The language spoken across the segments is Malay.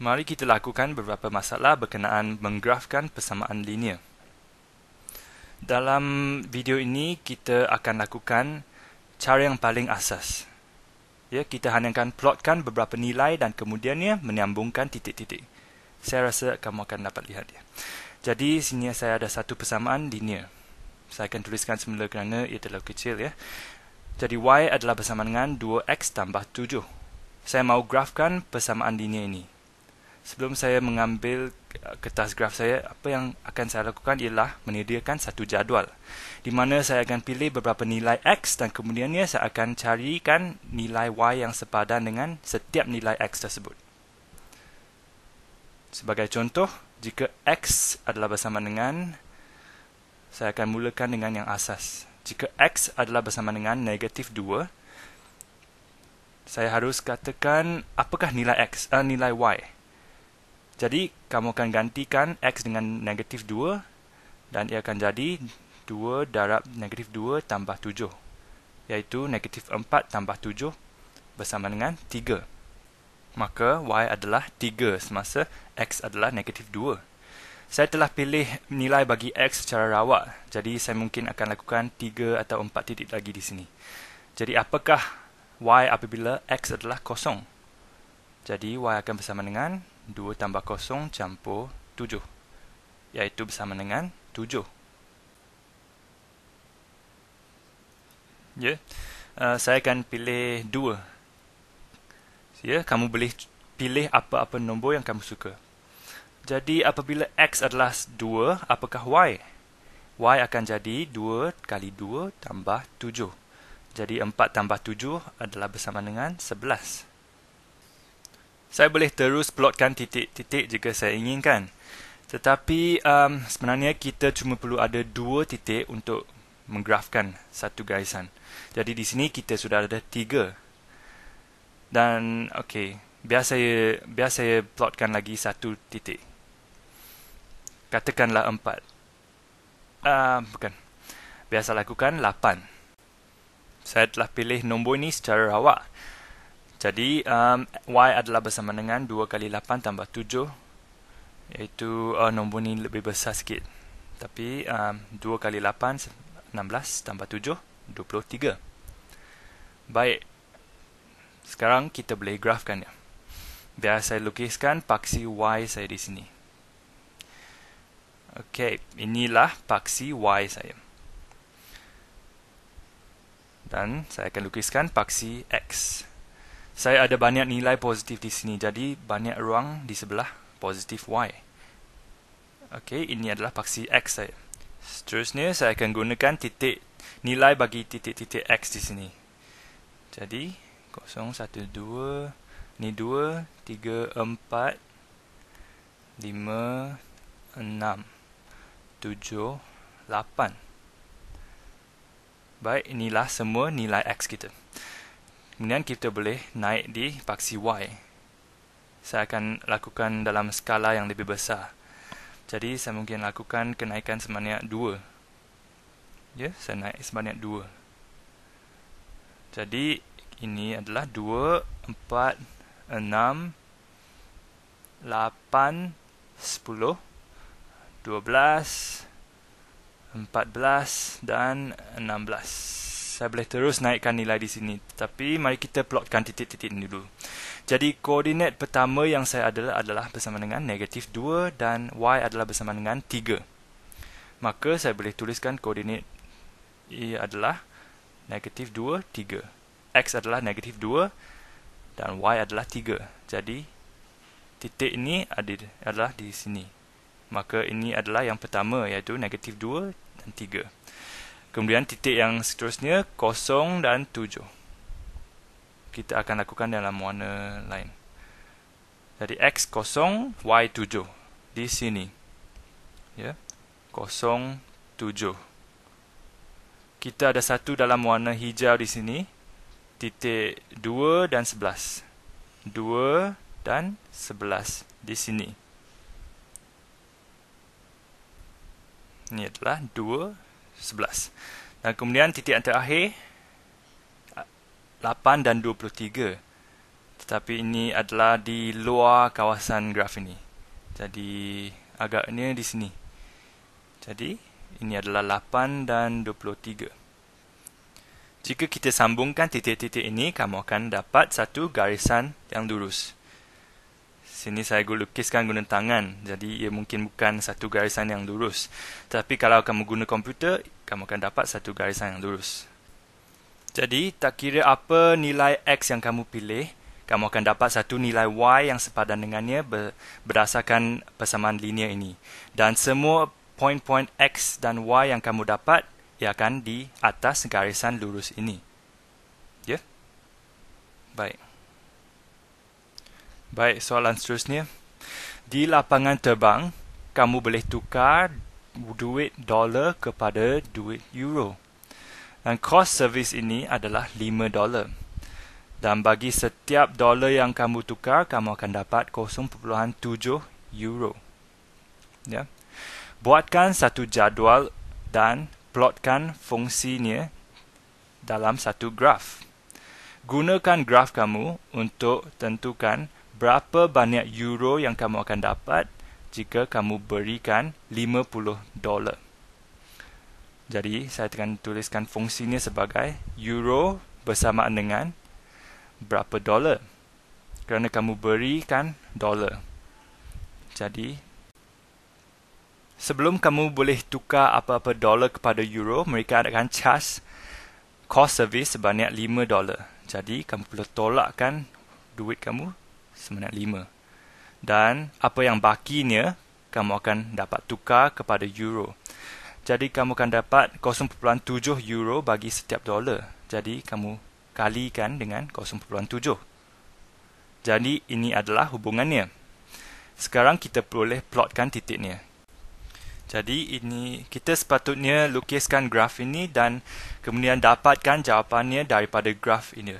mari kita lakukan beberapa masalah berkenaan menggrafkan persamaan linear. Dalam video ini, kita akan lakukan cara yang paling asas. Ya, kita hanya akan plotkan beberapa nilai dan kemudiannya menyambungkan titik-titik. Saya rasa kamu akan dapat lihat dia. Jadi, sini saya ada satu persamaan linear. Saya akan tuliskan semula kerana ia terlalu kecil. ya. Jadi, y adalah persamaan dengan 2x tambah 7. Saya mahu grafkan persamaan linear ini sebelum saya mengambil uh, kertas graf saya, apa yang akan saya lakukan ialah menyediakan satu jadual di mana saya akan pilih beberapa nilai X dan kemudiannya saya akan carikan nilai Y yang sepadan dengan setiap nilai X tersebut. Sebagai contoh, jika X adalah bersama dengan, saya akan mulakan dengan yang asas. Jika X adalah bersama dengan negatif 2, saya harus katakan apakah nilai X, uh, nilai Y. Jadi, kamu akan gantikan x dengan negatif 2 dan ia akan jadi 2 darab negatif 2 tambah 7 iaitu negatif 4 tambah 7 bersama dengan 3. Maka y adalah 3 semasa x adalah negatif 2. Saya telah pilih nilai bagi x secara rawak, jadi saya mungkin akan lakukan 3 atau 4 titik lagi di sini. Jadi apakah y apabila x adalah kosong? Jadi y akan bersama dengan 2 tambah kosong campur 7. Iaitu bersama dengan 7. Ya. Yeah. Uh, saya akan pilih 2. Ya, yeah. kamu boleh pilih apa-apa nombor yang kamu suka. Jadi apabila x adalah 2, apakah y? Y akan jadi 2 kali 2 tambah 7. Jadi 4 tambah 7 adalah bersama dengan 11. 11 saya boleh terus plotkan titik-titik jika saya inginkan. Tetapi um, sebenarnya kita cuma perlu ada dua titik untuk menggrafkan satu garisan. Jadi di sini kita sudah ada tiga. Dan okey, biar saya biar saya plotkan lagi satu titik. Katakanlah empat. uh, bukan. Biasa lakukan lapan. Saya telah pilih nombor ini secara rawak. Jadi um, y adalah bersama dengan 2 kali 8 tambah 7 iaitu uh, nombor ni lebih besar sikit. Tapi um, 2 kali 8 16 tambah 7 23. Baik. Sekarang kita boleh grafkan dia. Biar saya lukiskan paksi y saya di sini. Okey, inilah paksi y saya. Dan saya akan lukiskan paksi x saya ada banyak nilai positif di sini. Jadi, banyak ruang di sebelah positif Y. Okey, ini adalah paksi X saya. Seterusnya, saya akan gunakan titik nilai bagi titik-titik X di sini. Jadi, 0, 1, 2. Ini 2, 3, 4, 5, 6, 7, 8. Baik, inilah semua nilai X kita kemudian kita boleh naik di paksi Y. Saya akan lakukan dalam skala yang lebih besar. Jadi, saya mungkin lakukan kenaikan sebanyak 2. Ya, saya naik sebanyak 2. Jadi, ini adalah 2, 4, 6, 8, 10, 12, 14 dan 16 saya boleh terus naikkan nilai di sini. Tapi mari kita plotkan titik-titik ini dulu. Jadi koordinat pertama yang saya adalah adalah bersama dengan negatif 2 dan y adalah bersama dengan 3. Maka saya boleh tuliskan koordinat i adalah negatif 2, 3. X adalah negatif 2 dan Y adalah 3. Jadi, titik ini adalah di sini. Maka ini adalah yang pertama iaitu negatif 2 dan 3. Kemudian titik yang seterusnya kosong dan 7. Kita akan lakukan dalam warna lain. Jadi x kosong, y 7 di sini. Ya. kosong 7. Kita ada satu dalam warna hijau di sini. Titik dua dan sebelas, dua dan sebelas di sini. Ini adalah 11. Dan kemudian titik antara terakhir 8 dan 23. Tetapi ini adalah di luar kawasan graf ini. Jadi agaknya di sini. Jadi ini adalah 8 dan 23. Jika kita sambungkan titik-titik ini, kamu akan dapat satu garisan yang lurus sini saya guna lukiskan guna tangan jadi ia mungkin bukan satu garisan yang lurus tapi kalau kamu guna komputer kamu akan dapat satu garisan yang lurus jadi tak kira apa nilai x yang kamu pilih kamu akan dapat satu nilai y yang sepadan dengannya berdasarkan persamaan linear ini dan semua point-point x dan y yang kamu dapat ia akan di atas garisan lurus ini ya yeah? baik Baik, soalan seterusnya. Di lapangan terbang, kamu boleh tukar duit dolar kepada duit euro. Dan kos servis ini adalah 5 dolar. Dan bagi setiap dolar yang kamu tukar, kamu akan dapat 0.7 euro. Ya. Buatkan satu jadual dan plotkan fungsinya dalam satu graf. Gunakan graf kamu untuk tentukan berapa banyak euro yang kamu akan dapat jika kamu berikan 50 dolar. Jadi, saya akan tuliskan fungsinya sebagai euro bersamaan dengan berapa dolar. Kerana kamu berikan dolar. Jadi, sebelum kamu boleh tukar apa-apa dolar kepada euro, mereka akan charge cost service sebanyak 5 dolar. Jadi, kamu perlu tolakkan duit kamu semenit lima. Dan apa yang bakinya, kamu akan dapat tukar kepada euro. Jadi, kamu akan dapat 0.7 euro bagi setiap dolar. Jadi, kamu kalikan dengan 0.7. Jadi, ini adalah hubungannya. Sekarang, kita boleh plotkan titiknya. Jadi ini kita sepatutnya lukiskan graf ini dan kemudian dapatkan jawapannya daripada graf ini.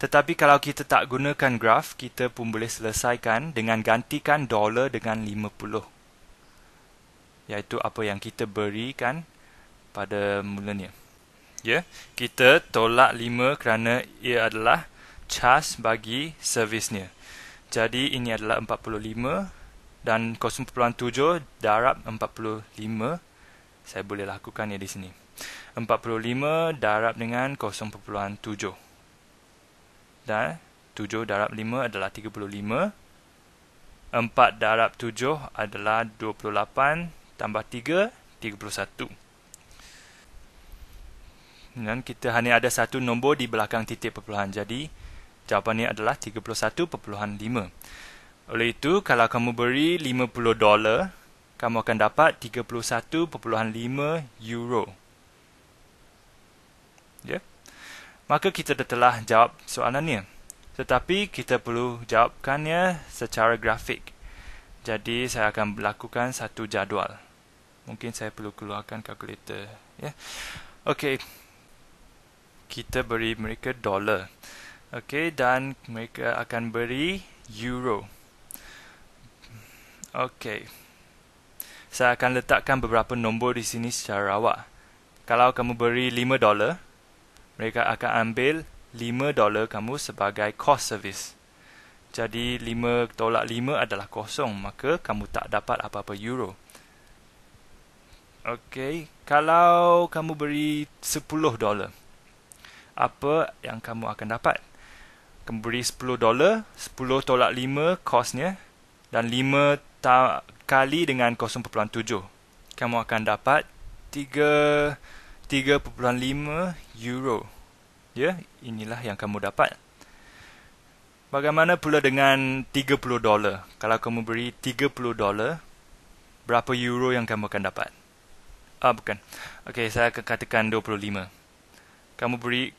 Tetapi kalau kita tak gunakan graf, kita pun boleh selesaikan dengan gantikan dolar dengan 50. Iaitu apa yang kita berikan pada mulanya. Ya, kita tolak 5 kerana ia adalah charge bagi servisnya. Jadi ini adalah 45 dan 0.7 darab 45. Saya boleh lakukan ya di sini. 45 darab dengan 0.7 dan 7 darab 5 adalah 35. 4 darab 7 adalah 28 tambah 3, 31. Dan kita hanya ada satu nombor di belakang titik perpuluhan. Jadi, jawapannya adalah 31.5. Oleh itu, kalau kamu beri 50 dolar, kamu akan dapat 31.5 euro. Ya? Yeah? maka kita telah jawab soalannya. Tetapi kita perlu jawabkannya secara grafik. Jadi saya akan lakukan satu jadual. Mungkin saya perlu keluarkan kalkulator. Ya. Yeah. Okey. Kita beri mereka dollar. okay, dan mereka akan beri euro. Okay, Saya akan letakkan beberapa nombor di sini secara rawak. Kalau kamu beri 5 dolar, mereka akan ambil 5 dolar kamu sebagai cost service. Jadi 5 tolak 5 adalah kosong, maka kamu tak dapat apa-apa euro. Okey, kalau kamu beri 10 dolar, apa yang kamu akan dapat? Kamu beri 10 dolar, 10 tolak 5 kosnya dan 5 ta- kali dengan 0.7. Kamu akan dapat 3.5 euro. Ya, inilah yang kamu dapat. Bagaimana pula dengan 30 dolar? Kalau kamu beri 30 dolar, berapa euro yang kamu akan dapat? Ah, bukan. Okey, saya akan katakan 25. Kamu beri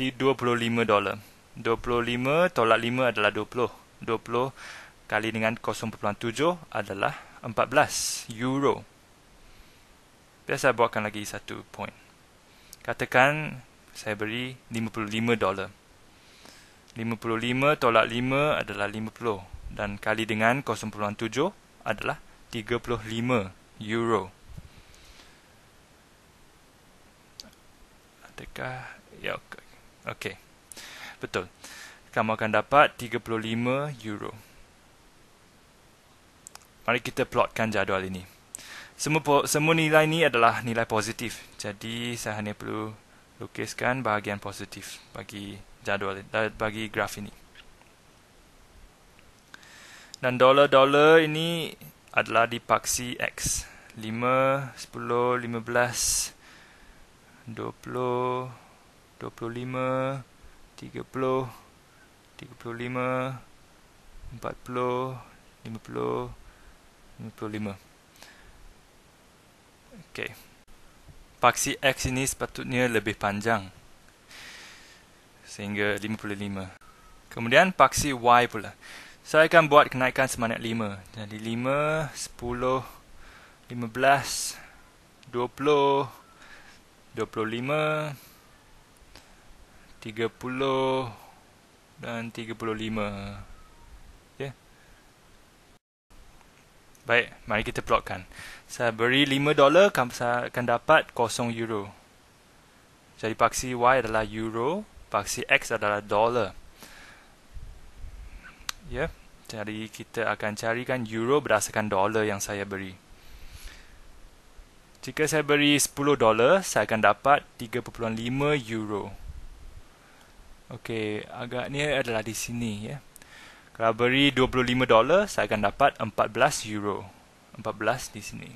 25 dolar. 25 tolak 5 adalah 20. 20 kali dengan 0.7 adalah 14 euro. Biasa buatkan lagi satu point. Katakan saya beri 55 dolar. 55 tolak 5 adalah 50 dan kali dengan 0.7 adalah 35 euro. Adakah ya okey. Okay. Betul. Kamu akan dapat 35 euro. Mari kita plotkan jadual ini. Semua semua nilai ni adalah nilai positif. Jadi saya hanya perlu lukiskan bahagian positif bagi jadual eh, bagi graf ini. Dan dolar-dolar ini adalah di paksi X. 5, 10, 15, 20, 25, 30, 35, 40, 50, 55. Okey, Paksi X ini sepatutnya lebih panjang. Sehingga 55. Kemudian paksi Y pula. Saya akan buat kenaikan semanat 5. Jadi 5, 10, 15, 20, 25, 30 dan 35. Baik, mari kita plotkan. Saya beri 5 dolar, kan, saya akan dapat 0 euro. Jadi paksi Y adalah euro, paksi X adalah dolar. Ya, jadi kita akan carikan euro berdasarkan dolar yang saya beri. Jika saya beri 10 dolar, saya akan dapat 3.5 euro. Okey, agaknya adalah di sini ya. Yeah. Kalau beri 25 dolar, saya akan dapat 14 euro. 14 di sini.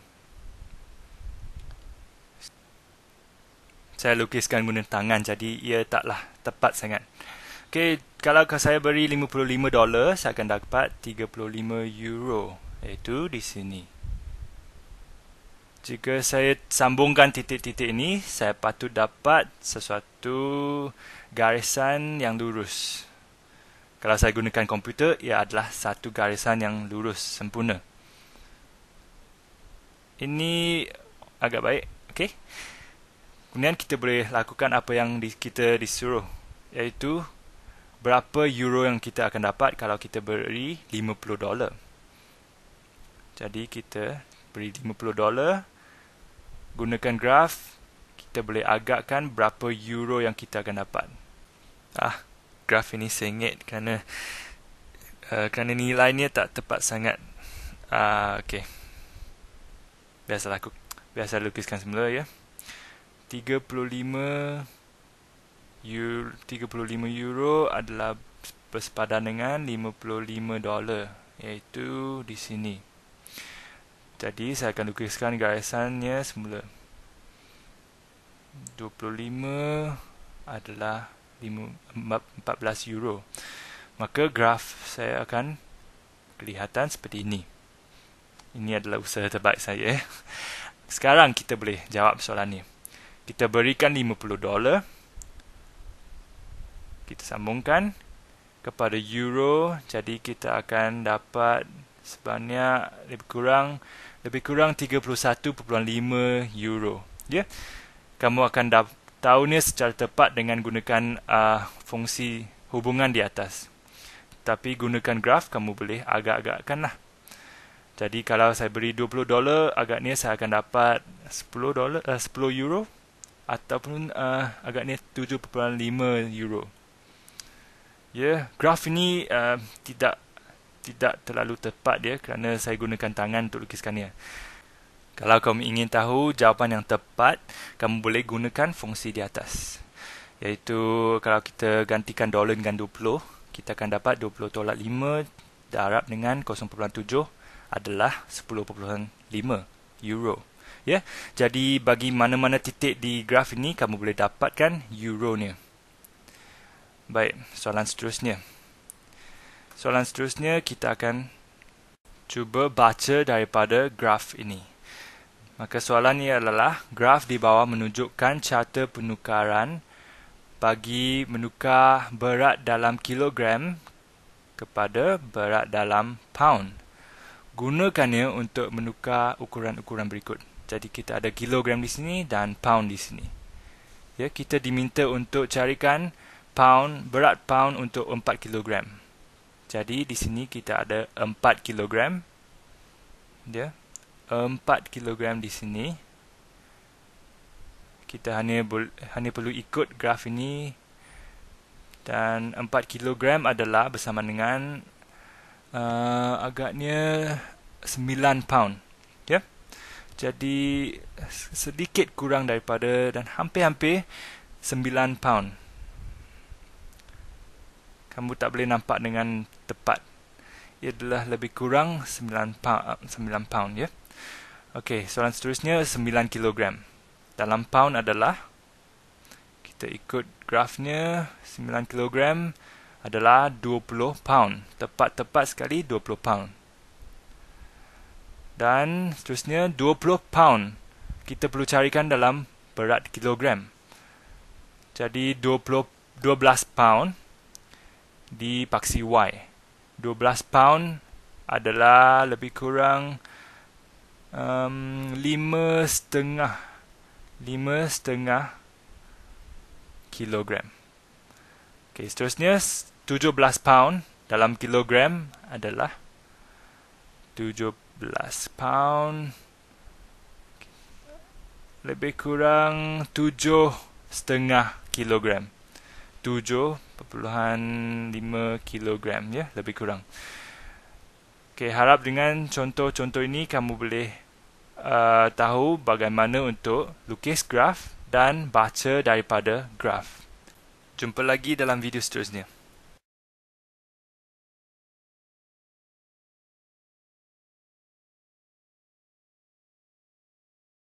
Saya lukiskan guna tangan, jadi ia taklah tepat sangat. Okey, kalau saya beri 55 dolar, saya akan dapat 35 euro. itu di sini. Jika saya sambungkan titik-titik ini, saya patut dapat sesuatu garisan yang lurus. Kalau saya gunakan komputer, ia adalah satu garisan yang lurus, sempurna. Ini agak baik. Okay. Kemudian kita boleh lakukan apa yang kita disuruh. Iaitu berapa euro yang kita akan dapat kalau kita beri 50 dolar. Jadi kita beri 50 dolar. Gunakan graf. Kita boleh agakkan berapa euro yang kita akan dapat. Ah, graf ini sengit kerana uh, kerana nilainya tak tepat sangat. Ah uh, okey. Biasa aku biasa lukiskan semula ya. 35 euro 35 euro adalah bersepadan dengan 55 dolar iaitu di sini. Jadi saya akan lukiskan garisannya semula. 25 adalah 14 euro. Maka graf saya akan kelihatan seperti ini. Ini adalah usaha terbaik saya. Sekarang kita boleh jawab soalan ni. Kita berikan 50 dolar. Kita sambungkan kepada euro. Jadi kita akan dapat sebanyak lebih kurang lebih kurang 31.5 euro. Ya. Yeah? Kamu akan dapat tahunnya secara tepat dengan gunakan uh, fungsi hubungan di atas. Tapi gunakan graf kamu boleh agak lah. Jadi kalau saya beri 20 dolar, agaknya saya akan dapat 10 dolar uh, 10 euro ataupun uh, agaknya 7.5 euro. Ya, yeah, graf ini uh, tidak tidak terlalu tepat dia ya, kerana saya gunakan tangan untuk lukiskannya. Kalau kamu ingin tahu jawapan yang tepat, kamu boleh gunakan fungsi di atas. Iaitu kalau kita gantikan dolar dengan 20, kita akan dapat 20 tolak 5 darab dengan 0.7 adalah 10.5 euro. Ya, Jadi bagi mana-mana titik di graf ini, kamu boleh dapatkan euronya. Baik, soalan seterusnya. Soalan seterusnya, kita akan cuba baca daripada graf ini. Maka soalan ini adalah graf di bawah menunjukkan carta penukaran bagi menukar berat dalam kilogram kepada berat dalam pound. Gunakannya untuk menukar ukuran-ukuran berikut. Jadi kita ada kilogram di sini dan pound di sini. Ya, kita diminta untuk carikan pound berat pound untuk 4 kilogram. Jadi di sini kita ada 4 kilogram. Ya, 4 kg di sini. Kita hanya hanya perlu ikut graf ini dan 4 kg adalah bersama dengan uh, agaknya 9 pound. Ya. Yeah? Jadi sedikit kurang daripada dan hampir-hampir 9 pound. Kamu tak boleh nampak dengan tepat. Ia adalah lebih kurang 9 pound, 9 pound ya. Yeah? Okey, soalan seterusnya 9 kg. Dalam pound adalah kita ikut grafnya 9 kg adalah 20 pound. Tepat-tepat sekali 20 pound. Dan seterusnya 20 pound kita perlu carikan dalam berat kilogram. Jadi 20 12 pound di paksi Y. 12 pound adalah lebih kurang um, lima setengah lima setengah kilogram. Okay, seterusnya belas pound dalam kilogram adalah tujuh belas pound lebih kurang tujuh setengah kilogram. tujuh lima kilogram ya, lebih kurang. Okay, harap dengan contoh-contoh ini kamu boleh uh, tahu bagaimana untuk lukis graf dan baca daripada graf. Jumpa lagi dalam video seterusnya.